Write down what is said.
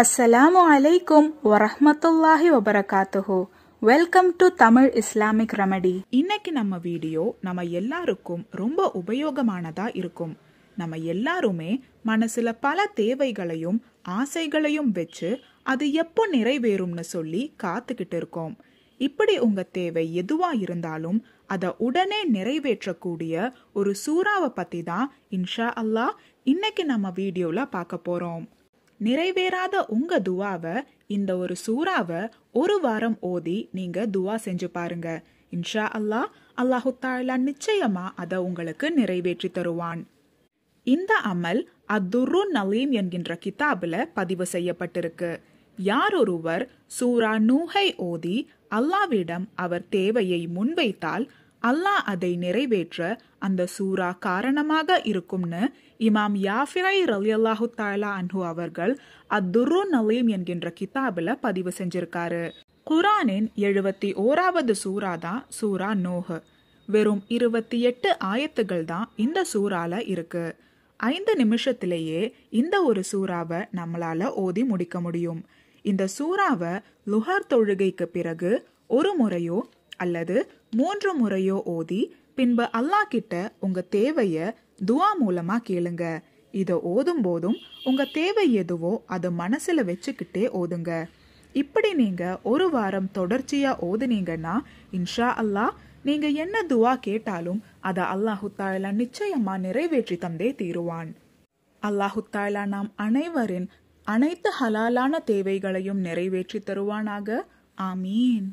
அஸ்ஸலாமு அலைக்கும் வரஹ்மத்துல்லாஹி வபரகாத்துஹு welcome to Tamil Islamic remedy இன்னைக்கு நம்ம வீடியோ நம்ம எல்லாருக்கும் ரொம்ப உபயோகமானதா இருக்கும் நம்ம எல்லாருமே மனசுல பல தேவைகளையும் ஆசைகளையும் வச்சு அது எப்போ நிறைவேறும்னு சொல்லி காத்துக்கிட்டு இருக்கோம் இப்படி உங்க தேவை எதுவா இருந்தாலும் அதை உடனே நிறைவேற்றக்கூடிய ஒரு சூறாவை பத்தி தான் இன்ஷா அல்லாஹ் இன்னைக்கு நம்ம வீடியோல பார்க்க போறோம் நிறைவேறாத உங்க துவாவை இந்த ஒரு சூறாவை ஒரு வாரம் ஓதி நீங்க துவா செஞ்சு பாருங்க இன்ஷா அல்லாஹ் அல்லாஹு தாலா நிச்சயமா அதை உங்களுக்கு நிறைவேற்றி தருவான் இந்த அமல் அத்துரு நலீம் என்கின்ற கிதாபில் பதிவு செய்யப்பட்டிருக்கு யாரொருவர் சூரா நூஹை ஓதி அல்லாவிடம் அவர் தேவையை முன்வைத்தால் அல்லாஹ் அதை நிறைவேற்ற அந்த சூரா காரணமாக இருக்கும்னு இமாம் யாஃபிரை அல்லாஹு தாலா அன்ஹு அவர்கள் அத்துரு நலீம் என்கின்ற கிதாபில் பதிவு செஞ்சிருக்காரு குரானின் எழுபத்தி ஓராவது சூரா தான் சூரா நோஹு வெறும் இருபத்தி எட்டு ஆயத்துகள் தான் இந்த சூறால இருக்கு ஐந்து நிமிஷத்திலேயே இந்த ஒரு சூறாவை நம்மளால ஓதி முடிக்க முடியும் இந்த சூறாவை லுஹர் தொழுகைக்கு பிறகு ஒரு முறையோ அல்லது மூன்று முறையோ ஓதி பின்பு அல்லாஹ் கிட்ட உங்க தேவைய துவா மூலமா கேளுங்க இதை ஓதும் போதும் உங்க தேவை எதுவோ அதை மனசுல வச்சுக்கிட்டே ஓதுங்க இப்படி நீங்க ஒரு வாரம் தொடர்ச்சியா ஓதுனீங்கன்னா இன்ஷா அல்லாஹ் நீங்க என்ன துவா கேட்டாலும் அதை அல்லாஹு தாயலா நிச்சயமா நிறைவேற்றி தந்தே தீருவான் அல்லாஹு தாயலா நாம் அனைவரின் அனைத்து ஹலாலான தேவைகளையும் நிறைவேற்றி தருவானாக ஆமீன்